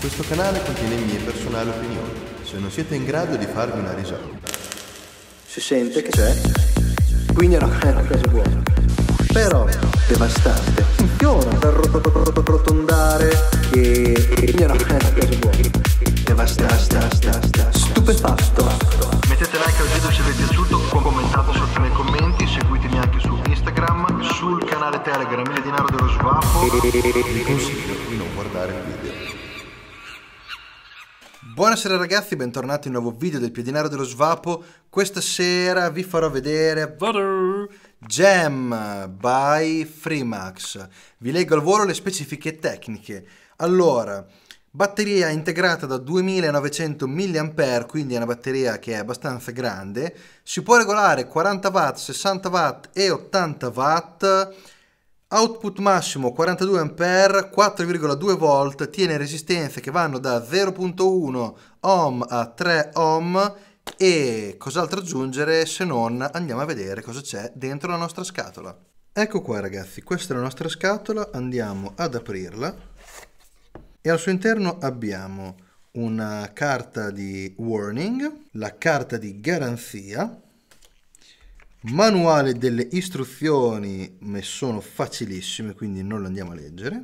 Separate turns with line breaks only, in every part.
Questo canale contiene mie personali opinioni. Se non siete in grado di farvi una risata. Si sente che c'è? Quindi era una cosa buona. Però, devastante, funziona per rotondare che quindi era una cosa buona. Devastante, stupefatto. Mettete like al video se vi è piaciuto, commentate sotto nei commenti, seguitemi anche su Instagram, sul canale Telegram Il Denaro dello
Svapo. Vi consiglio
di non guardare il video. Buonasera ragazzi, bentornati in un nuovo video del Piedinario dello Svapo. Questa sera vi farò vedere Gem by Freemax. Vi leggo al volo le specifiche tecniche. Allora, batteria integrata da 2900 mAh, quindi è una batteria che è abbastanza grande. Si può regolare 40 watt, 60 watt e 80 watt Output massimo 42 A, 4,2 V, tiene resistenze che vanno da 0.1 ohm a 3 ohm e cos'altro aggiungere se non andiamo a vedere cosa c'è dentro la nostra scatola. Ecco qua ragazzi, questa è la nostra scatola, andiamo ad aprirla e al suo interno abbiamo una carta di warning, la carta di garanzia, manuale delle istruzioni ma sono facilissime quindi non lo andiamo a leggere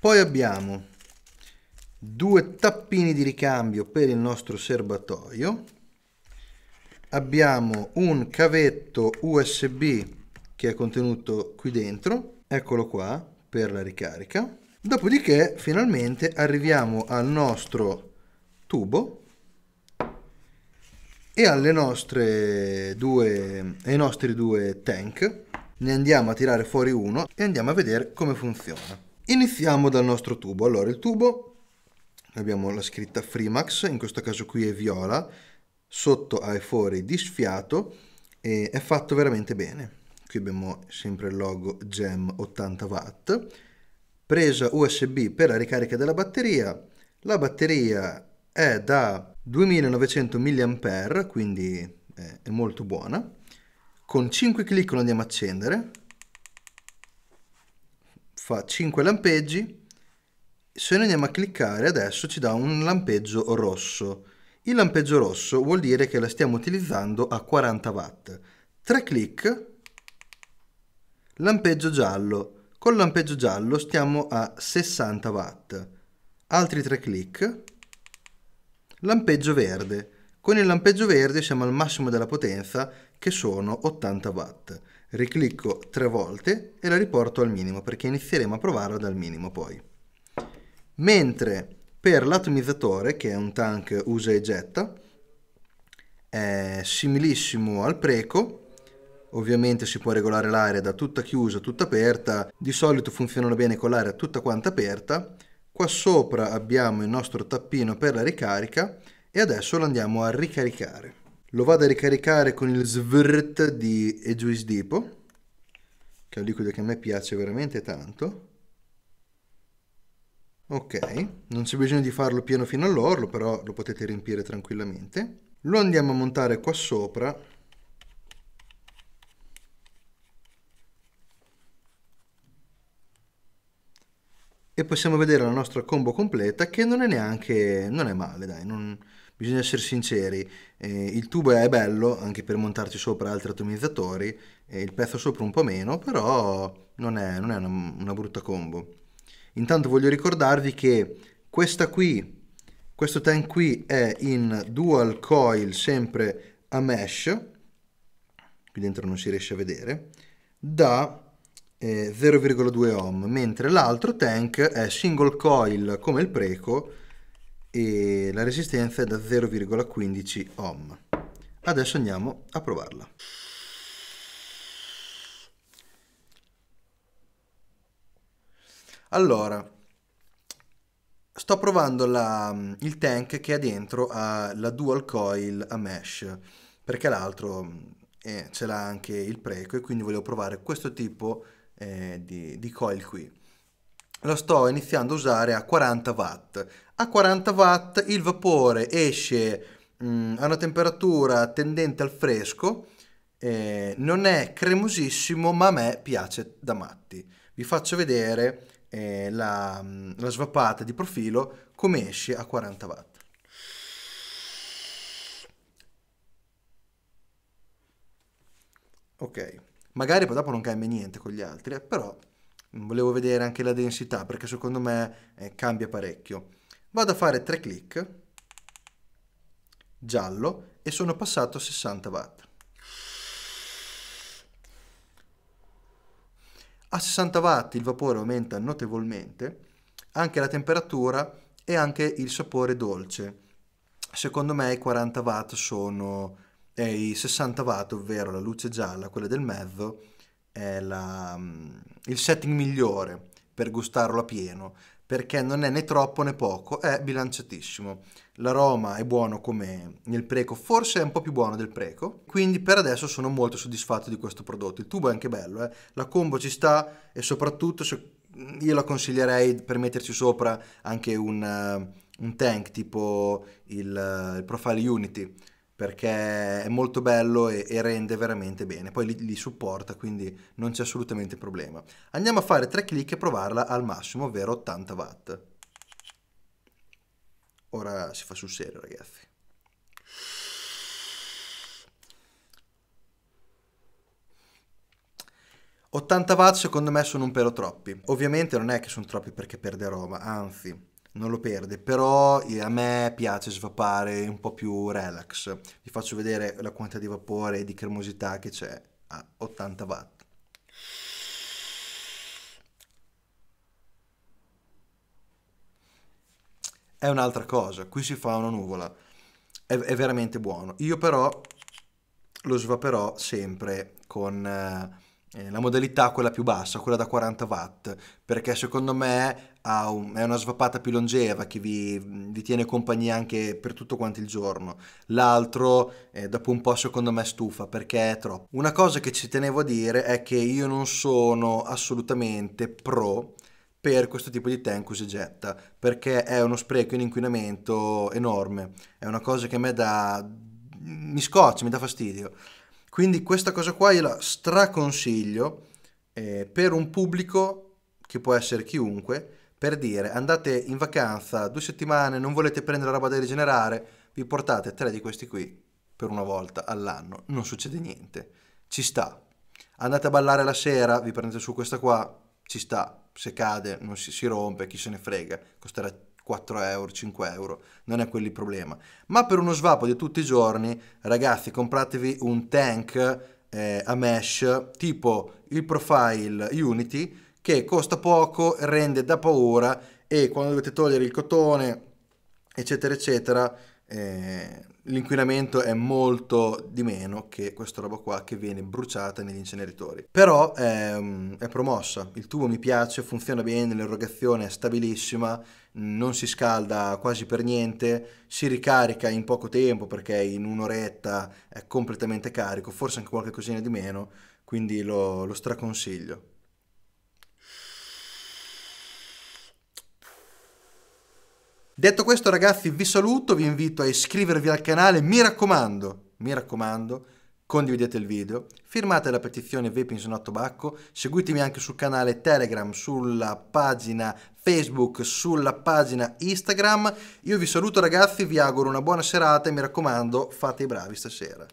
poi abbiamo due tappini di ricambio per il nostro serbatoio abbiamo un cavetto usb che è contenuto qui dentro eccolo qua per la ricarica dopodiché finalmente arriviamo al nostro tubo e alle nostre due, ai nostri due tank ne andiamo a tirare fuori uno e andiamo a vedere come funziona. Iniziamo dal nostro tubo. Allora, il tubo, abbiamo la scritta Freemax, in questo caso qui è viola, sotto ai fori disfiato e è fatto veramente bene. Qui abbiamo sempre il logo GEM 80 watt, presa USB per la ricarica della batteria. La batteria è da 2900 mAh, quindi eh, è molto buona. Con 5 clic lo andiamo a accendere, fa 5 lampeggi. Se noi andiamo a cliccare adesso ci dà un lampeggio rosso. Il lampeggio rosso vuol dire che la stiamo utilizzando a 40 watt. 3 clic, lampeggio giallo. Con lampeggio giallo stiamo a 60 watt. Altri 3 clic, Lampeggio verde. Con il lampeggio verde siamo al massimo della potenza che sono 80 watt. Riclicco tre volte e la riporto al minimo perché inizieremo a provarla dal minimo poi. Mentre per l'atomizzatore, che è un tank usa e getta, è similissimo al preco, ovviamente si può regolare l'area da tutta chiusa, a tutta aperta, di solito funzionano bene con l'area tutta quanta aperta, Qua sopra abbiamo il nostro tappino per la ricarica e adesso lo andiamo a ricaricare. Lo vado a ricaricare con il svrt di Ejuice Depot, che è un liquido che a me piace veramente tanto. Ok, non c'è bisogno di farlo pieno fino all'orlo, però lo potete riempire tranquillamente. Lo andiamo a montare qua sopra e possiamo vedere la nostra combo completa che non è neanche non è male dai non, bisogna essere sinceri eh, il tubo è bello anche per montarci sopra altri atomizzatori eh, il pezzo sopra un po' meno però non è, non è una, una, brutta combo intanto voglio ricordarvi che questa qui questo tank qui è in dual coil sempre a mesh qui dentro non si riesce a vedere da eh, 0,2 ohm, mentre l'altro tank è single coil come il Preco e la resistenza è da 0,15 ohm. Adesso andiamo a provarla. Allora, sto provando la, il tank che ha dentro la dual coil a mesh, perché l'altro eh, ce l'ha anche il preco e quindi volevo provare questo tipo di eh, di, di coil qui lo sto iniziando a usare a 40 watt. A 40 watt il vapore esce mh, mm, a una temperatura tendente al fresco, eh, non è cremosissimo ma a me piace da matti. Vi faccio vedere eh, la, mm, la svapata di profilo come esce a 40 watt. Ok, Magari poi dopo non cambia niente con gli altri, eh, però volevo vedere anche la densità perché secondo me eh, cambia parecchio. Vado a fare 3 click, giallo e sono passato a 60 watt. A 60 watt il vapore aumenta notevolmente, anche la temperatura e anche il sapore dolce. Secondo me i 40 watt sono e i 60 watt, ovvero la luce gialla, quella del mezzo, è la, mm, il setting migliore per gustarlo a pieno, perché non è né troppo né poco, è bilanciatissimo. L'aroma è buono come nel preco, forse è un po' più buono del preco, quindi per adesso sono molto soddisfatto di questo prodotto. Il tubo è anche bello, eh? la combo ci sta e soprattutto mm, io la consiglierei per metterci sopra anche un, uh, un tank tipo il, uh, il Profile Unity, perché è molto bello e, e rende veramente bene. Poi li, li, supporta, quindi non c'è assolutamente problema. Andiamo a fare tre clic e provarla al massimo, ovvero 80 watt. Ora si fa sul serio, ragazzi. «80 watt secondo me sono un pelo troppi. Ovviamente non è che sono troppi perché perderò, ma anzi, non lo perde, però eh, a me piace svapare un po' più relax. Vi faccio vedere la quantità di vapore e di cremosità che c'è a 80 watt. È un'altra cosa, qui si fa una nuvola, è, è veramente buono. Io però lo svaperò sempre con... Eh, eh, la modalità quella più bassa, quella da 40 watt, perché secondo me un, è una svapata più longeva che vi, vi, tiene compagnia anche per tutto quanto il giorno. L'altro eh, dopo un po' secondo me stufa perché è troppo. Una cosa che ci tenevo a dire è che io non sono assolutamente pro per questo tipo di tank usa getta perché è uno spreco in inquinamento enorme è una cosa che a me dà mi scoccia mi dà fastidio quindi questa cosa qua io la straconsiglio eh, per un pubblico che può essere chiunque, per dire andate in vacanza due settimane, non volete prendere la roba da rigenerare, vi portate tre di questi qui per una volta all'anno, non succede niente, ci sta. Andate a ballare la sera, vi prendete su questa qua, ci sta, se cade non si, si rompe, chi se ne frega, costerà 4 euro, 5 euro, non è quelli il problema. Ma per uno svapo di tutti i giorni, ragazzi, compratevi un tank eh, a mesh tipo il profile Unity che costa poco, rende da paura e quando dovete togliere il cotone, eccetera, eccetera, eh, l'inquinamento è molto di meno che questa roba qua che viene bruciata negli inceneritori. Però ehm, è promossa, il tubo mi piace, funziona bene, l'erogazione è stabilissima, non si scalda quasi per niente, si ricarica in poco tempo perché in un'oretta è completamente carico, forse anche qualche cosina di meno, quindi lo, lo straconsiglio. Detto questo ragazzi vi saluto, vi invito a iscrivervi al canale, mi raccomando, mi raccomando, condividete il video, firmate la petizione Vapings No Tobacco, seguitemi anche sul canale Telegram, sulla pagina Facebook, sulla pagina Instagram. Io vi saluto ragazzi, vi auguro una buona serata e mi raccomando fate i bravi stasera.